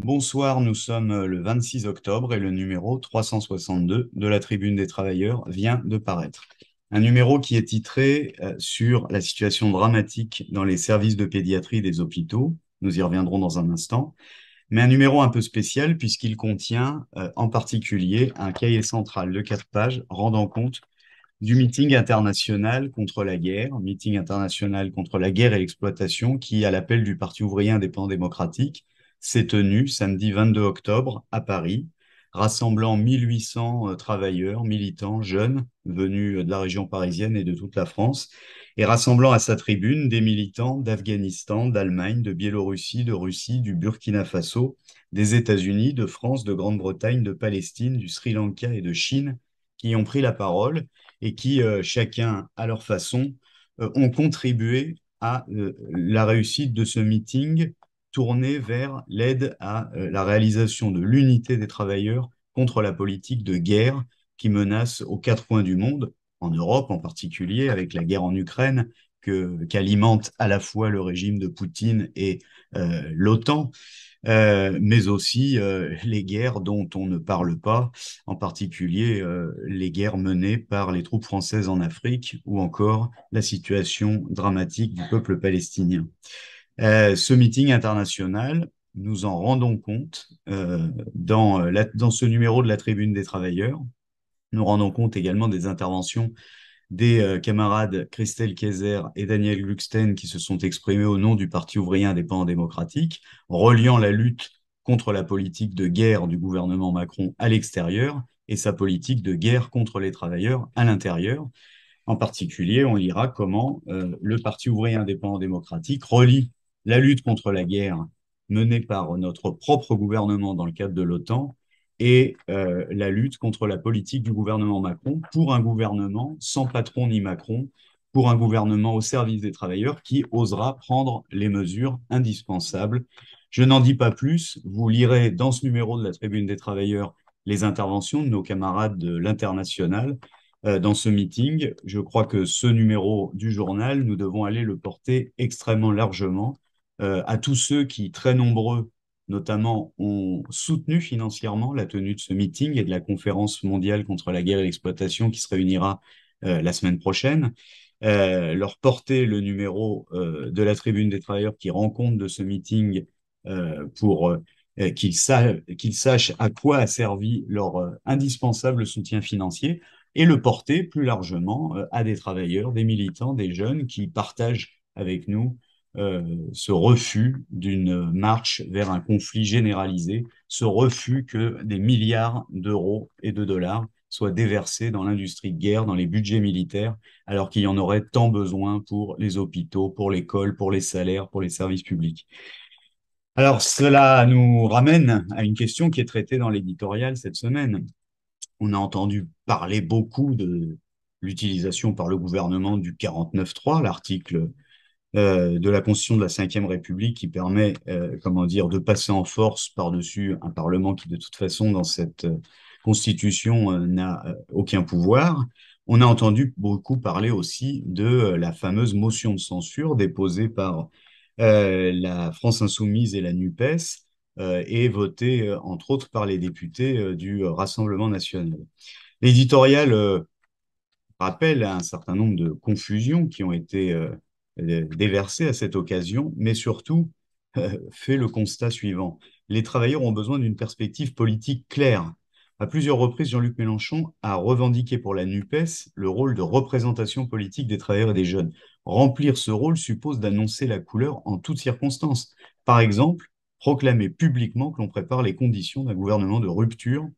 Bonsoir, nous sommes euh, le 26 octobre et le numéro 362 de la Tribune des Travailleurs vient de paraître. Un numéro qui est titré euh, sur la situation dramatique dans les services de pédiatrie des hôpitaux. Nous y reviendrons dans un instant. Mais un numéro un peu spécial puisqu'il contient euh, en particulier un cahier central de quatre pages rendant compte du meeting international contre la guerre, meeting international contre la guerre et l'exploitation qui, à l'appel du Parti ouvrier indépendant démocratique, s'est tenu samedi 22 octobre à Paris, rassemblant 1800 euh, travailleurs, militants, jeunes, venus euh, de la région parisienne et de toute la France, et rassemblant à sa tribune des militants d'Afghanistan, d'Allemagne, de Biélorussie, de Russie, du Burkina Faso, des États-Unis, de France, de Grande-Bretagne, de Palestine, du Sri Lanka et de Chine, qui ont pris la parole et qui, euh, chacun à leur façon, ont contribué à la réussite de ce meeting tournée vers l'aide à euh, la réalisation de l'unité des travailleurs contre la politique de guerre qui menace aux quatre coins du monde, en Europe en particulier, avec la guerre en Ukraine qu'alimente à la fois le régime de Poutine et euh, l'OTAN, euh, mais aussi les guerres dont on ne parle pas, en particulier les guerres menées par les troupes françaises en Afrique ou encore la situation dramatique du peuple palestinien. Euh, ce meeting international, nous en rendons compte euh, euh, dans, ce numéro de la Tribune des travailleurs. Nous rendons compte également des interventions des camarades Christelle Kaiser et Daniel Gluckstein qui se sont exprimés au nom du Parti ouvrier indépendant démocratique, reliant la lutte contre la politique de guerre du gouvernement Macron à l'extérieur et sa politique de guerre contre les travailleurs à l'intérieur. En particulier, on lira comment le Parti ouvrier indépendant démocratique relie la lutte contre la guerre menée par notre propre gouvernement dans le cadre de l'OTAN et euh, la lutte contre la politique du gouvernement Macron pour un gouvernement sans patron ni Macron, pour un gouvernement au service des travailleurs qui osera prendre les mesures indispensables. Je n'en dis pas plus, vous lirez dans ce numéro de la Tribune des travailleurs les interventions de nos camarades de l'international euh, dans ce meeting. Je crois que ce numéro du journal, nous devons aller le porter extrêmement largement euh, à tous ceux qui, très nombreux, notamment, ont soutenu financièrement la tenue de ce meeting et de la conférence mondiale contre la guerre et l'exploitation qui se réunira euh, la semaine prochaine. Euh, leur porter le numéro de la tribune des travailleurs qui rend compte de ce meeting pour qu'ils sachent, à quoi a servi leur indispensable soutien financier et le porter plus largement à des travailleurs, des militants, des jeunes qui partagent avec nous euh, ce refus d'une marche vers un conflit généralisé, ce refus que des milliards d'euros et de dollars soient déversés dans l'industrie de guerre, dans les budgets militaires, alors qu'il y en aurait tant besoin pour les hôpitaux, pour l'école, pour les salaires, pour les services publics. Alors cela nous ramène à une question qui est traitée dans l'éditorial cette semaine. On a entendu parler beaucoup de l'utilisation par le gouvernement du 49.3, l'article euh, de la Constitution de la Ve République qui permet, euh, comment dire, de passer en force par-dessus un Parlement qui, de toute façon, dans cette euh, Constitution, n'a aucun pouvoir. On a entendu beaucoup parler aussi de la fameuse motion de censure déposée par la France insoumise et la NUPES et votée, entre autres, par les députés du Rassemblement national. L'éditorial rappelle un certain nombre de confusions qui ont été euh, déversé à cette occasion, mais surtout euh, fait le constat suivant. Les travailleurs ont besoin d'une perspective politique claire. À plusieurs reprises, Jean-Luc Mélenchon a revendiqué pour la NUPES le rôle de représentation politique des travailleurs et des jeunes. Remplir ce rôle suppose d'annoncer la couleur en toutes circonstances. Par exemple, proclamer publiquement que l'on prépare les conditions d'un gouvernement de rupture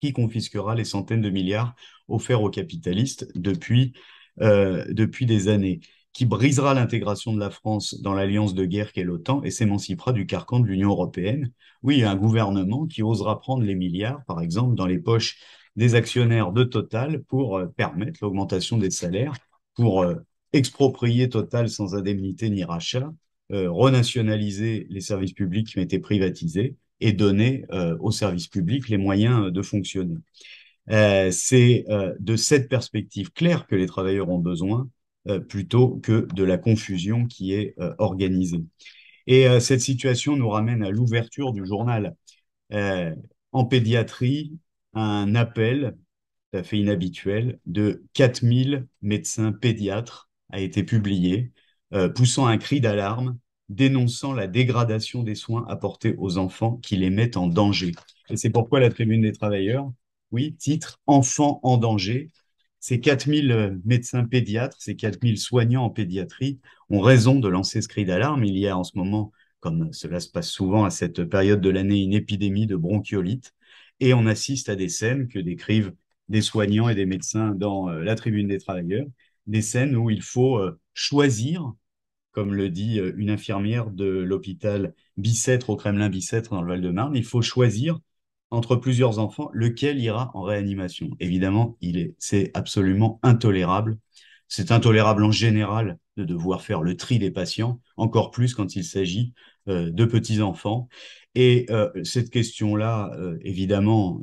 qui confisquera les centaines de milliards offerts aux capitalistes depuis euh, des années qui brisera l'intégration de la France dans l'alliance de guerre qu'est l'OTAN et s'émancipera du carcan de l'Union européenne. Oui, un gouvernement qui osera prendre les milliards, par exemple, dans les poches des actionnaires de Total pour euh, permettre l'augmentation des salaires, pour euh, exproprier Total sans indemnité ni rachat, euh, renationaliser les services publics qui ont été privatisés et donner aux services publics les moyens de fonctionner. C'est de cette perspective claire que les travailleurs ont besoin euh, plutôt que de la confusion qui est euh, organisée. Et euh, cette situation nous ramène à l'ouverture du journal. en pédiatrie, un appel tout à fait inhabituel de 4000 médecins pédiatres a été publié, poussant un cri d'alarme dénonçant la dégradation des soins apportés aux enfants qui les mettent en danger. Et c'est pourquoi la Tribune des travailleurs, oui, titre Enfants en danger, ces 4000 euh, médecins pédiatres, ces 4000 soignants en pédiatrie ont raison de lancer ce cri d'alarme. Il y a en ce moment, comme cela se passe souvent à cette période de l'année, une épidémie de bronchiolite. Et on assiste à des scènes que décrivent des soignants et des médecins dans euh, la tribune des travailleurs, des scènes où il faut euh, choisir, comme le dit une infirmière de l'hôpital Bicêtre au Kremlin Bicêtre dans le Val-de-Marne, il faut choisir entre plusieurs enfants, lequel ira en réanimation Évidemment, c'est absolument intolérable. C'est intolérable en général de devoir faire le tri des patients, encore plus quand il s'agit euh, de petits-enfants. Et euh, cette question-là, euh, évidemment,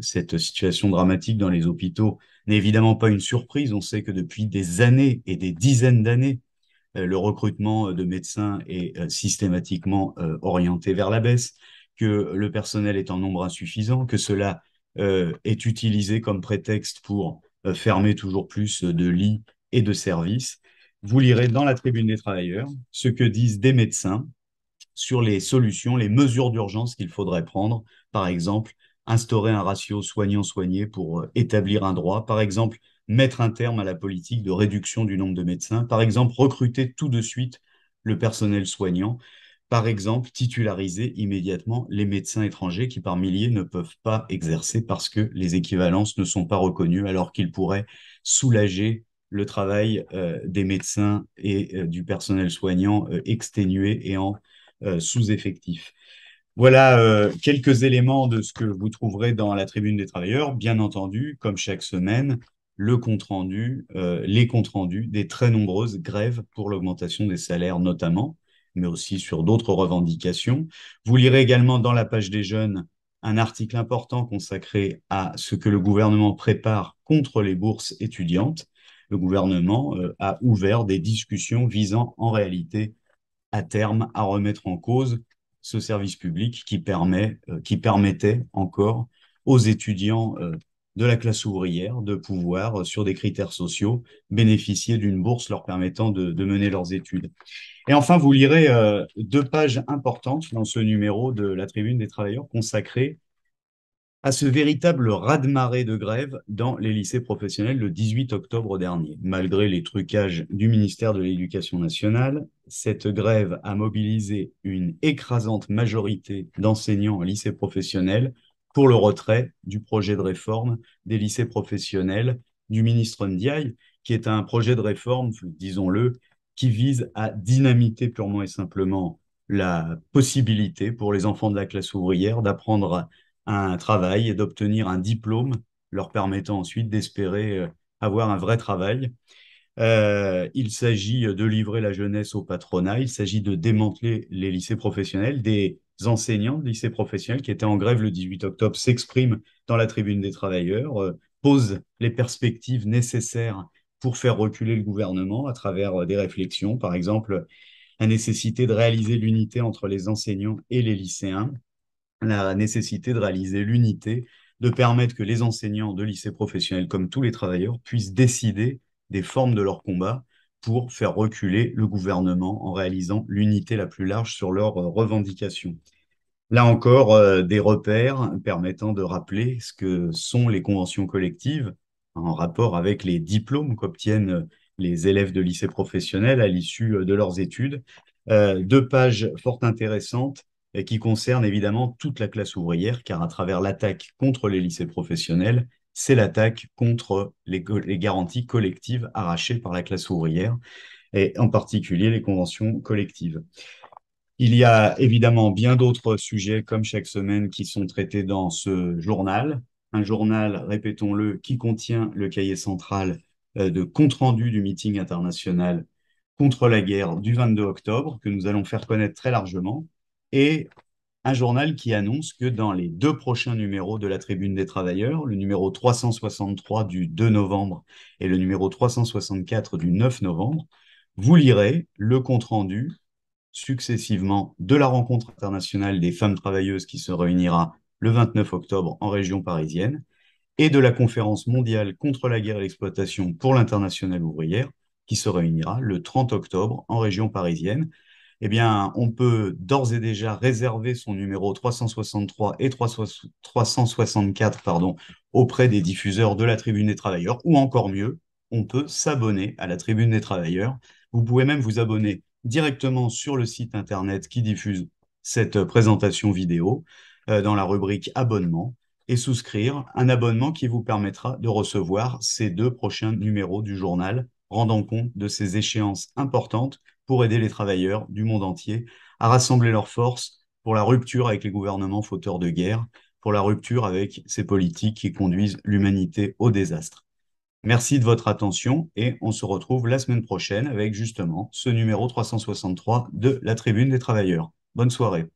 cette situation dramatique dans les hôpitaux n'est évidemment pas une surprise. On sait que depuis des années et des dizaines d'années, le recrutement de médecins est systématiquement orienté vers la baisse que le personnel est en nombre insuffisant, que cela euh, est utilisé comme prétexte pour euh, fermer toujours plus de lits et de services. Vous lirez dans la tribune des travailleurs ce que disent des médecins sur les solutions, les mesures d'urgence qu'il faudrait prendre. Par exemple, instaurer un ratio soignant-soigné pour euh, établir un droit. Par exemple, mettre un terme à la politique de réduction du nombre de médecins. Par exemple, recruter tout de suite le personnel soignant par exemple, titulariser immédiatement les médecins étrangers qui, par milliers, ne peuvent pas exercer parce que les équivalences ne sont pas reconnues, alors qu'ils pourraient soulager le travail euh, des médecins et euh, du personnel soignant euh, exténué et en sous-effectif. Voilà quelques éléments de ce que vous trouverez dans la tribune des travailleurs. Bien entendu, comme chaque semaine, le compte rendu, les comptes rendus des très nombreuses grèves pour l'augmentation des salaires notamment, mais aussi sur d'autres revendications. Vous lirez également dans la page des jeunes un article important consacré à ce que le gouvernement prépare contre les bourses étudiantes. Le gouvernement euh, a ouvert des discussions visant en réalité à terme à remettre en cause ce service public qui, permet, euh, qui permettait encore aux étudiants euh, de la classe ouvrière de pouvoir, euh, sur des critères sociaux, bénéficier d'une bourse leur permettant de, mener leurs études. Et enfin, vous lirez euh, deux pages importantes dans ce numéro de la Tribune des travailleurs consacrées à ce véritable raz-de-marée de grève dans les lycées professionnels le 18 octobre dernier. Malgré les trucages du ministère de l'Éducation nationale, cette grève a mobilisé une écrasante majorité d'enseignants en lycée professionnel pour le retrait du projet de réforme des lycées professionnels du ministre Ndiaye, qui est un projet de réforme, disons-le, qui vise à dynamiter purement et simplement la possibilité pour les enfants de la classe ouvrière d'apprendre un travail et d'obtenir un diplôme leur permettant ensuite d'espérer euh, avoir un vrai travail. Euh, il s'agit de livrer la jeunesse au patronat, il s'agit de démanteler les lycées professionnels, des enseignants de lycées professionnels qui étaient en grève le 18 octobre s'expriment dans la tribune des travailleurs, euh, posent les perspectives nécessaires pour faire reculer le gouvernement à travers euh, des réflexions, par exemple la nécessité de réaliser l'unité entre les enseignants et les lycéens, la nécessité de réaliser l'unité, de permettre que les enseignants de lycées professionnels, comme tous les travailleurs, puissent décider des formes de leur combat pour faire reculer le gouvernement en réalisant l'unité la plus large sur leurs euh, revendications. Là encore, euh, des repères permettant de rappeler ce que sont les conventions collectives en rapport avec les diplômes qu'obtiennent euh, les élèves de lycée professionnel à l'issue de leurs études. deux pages fort intéressantes et qui concernent évidemment toute la classe ouvrière, car à travers l'attaque contre les lycées professionnels, c'est l'attaque contre les, garanties collectives arrachées par la classe ouvrière, et en particulier les conventions collectives. Il y a évidemment bien d'autres sujets, comme chaque semaine, qui sont traités dans ce journal. Un journal, répétons-le, qui contient le cahier central euh, de compte-rendu du meeting international contre la guerre du 22 octobre, que nous allons faire connaître très largement, et un journal qui annonce que dans les deux prochains numéros de la Tribune des Travailleurs, le numéro 363 du 2 novembre et le numéro 364 du 9 novembre, vous lirez le compte-rendu successivement de la rencontre internationale des femmes travailleuses qui se réunira le 29 octobre en région parisienne et de la conférence mondiale contre la guerre et l'exploitation pour l'internationale ouvrière qui se réunira le 30 octobre en région parisienne eh bien, on peut d'ores et déjà réserver son numéro 363 et 364 pardon, auprès des diffuseurs de la Tribune des Travailleurs, ou encore mieux, on peut s'abonner à la Tribune des Travailleurs. Vous pouvez même vous abonner directement sur le site internet qui diffuse cette euh, présentation vidéo euh, dans la rubrique abonnement et souscrire un abonnement qui vous permettra de recevoir ces deux prochains numéros du journal rendant compte de ces échéances importantes pour aider les travailleurs du monde entier à rassembler leurs forces pour la rupture avec les gouvernements fauteurs de guerre, pour la rupture avec ces politiques qui conduisent l'humanité au désastre. Merci de votre attention et on se retrouve la semaine prochaine avec justement ce numéro 363 de la Tribune des Travailleurs. Bonne soirée.